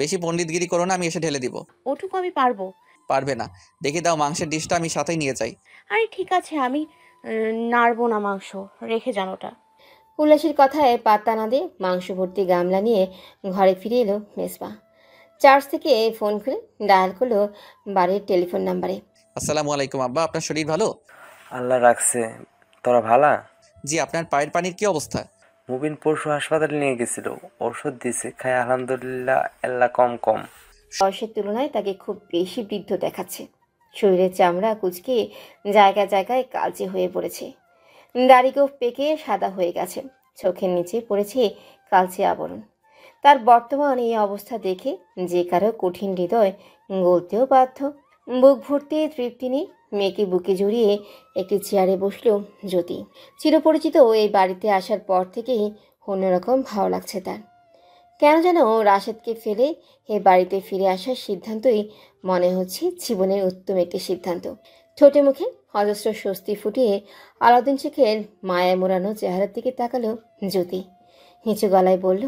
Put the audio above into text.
বেশি পণ্ডিতগিরি করো না আমি এসে ঢেলে দিব ওটুকু আমি পারবো পারবে না দেখে দাও মাংসের ডিশটা আমি সাথেই নিয়ে যাই আরে ঠিক আছে আমি নাড়বো না মাংস রেখে যান ওটা উল্লাসের কথায় পাত্তা না দিয়ে মাংস ভর্তি গামলা নিয়ে ঘরে ফিরে এলো মেসবা চার্জ থেকে ফোন খুলে ডায়াল করলো বাড়ির টেলিফোন নাম্বারে আসসালামু আলাইকুম আব্বা আপনার শরীর ভালো আল্লাহ রাখছে তোরা ভালা জি আপনার পায়ের পানির কি অবস্থা মুবিন পরশু হাসপাতালে নিয়ে গেছিল ওষুধ দিয়েছে খায় আলহামদুলিল্লাহ আল্লাহ কম কম বয়সের তুলনায় তাকে খুব বেশি বৃদ্ধ দেখাচ্ছে শরীরের চামড়া কুচকে জায়গায় জায়গায় কালচে হয়ে পড়েছে দাড়িগোফ পেকে সাদা হয়ে গেছে চোখের নিচে পড়েছে কালচে আবরণ তার বর্তমান এই অবস্থা দেখে যে কারো কঠিন হৃদয় গলতেও বাধ্য বুক ভর্তি তৃপ্তি নেই মেয়েকে বুকে জড়িয়ে একটি চেয়ারে বসল জ্যোতি চিরপরিচিত এই বাড়িতে আসার পর থেকেই অন্যরকম ভালো লাগছে তার কেন যেন রাশেদকে ফেলে এ বাড়িতে ফিরে আসার সিদ্ধান্তই মনে হচ্ছে জীবনের উত্তম একটি সিদ্ধান্ত ছোটে মুখে অজস্র স্বস্তি ফুটিয়ে আলাউদ্দিন শেখের মায়া মোড়ানো চেহারার দিকে তাকালো জ্যোতি নিচু গলায় বলল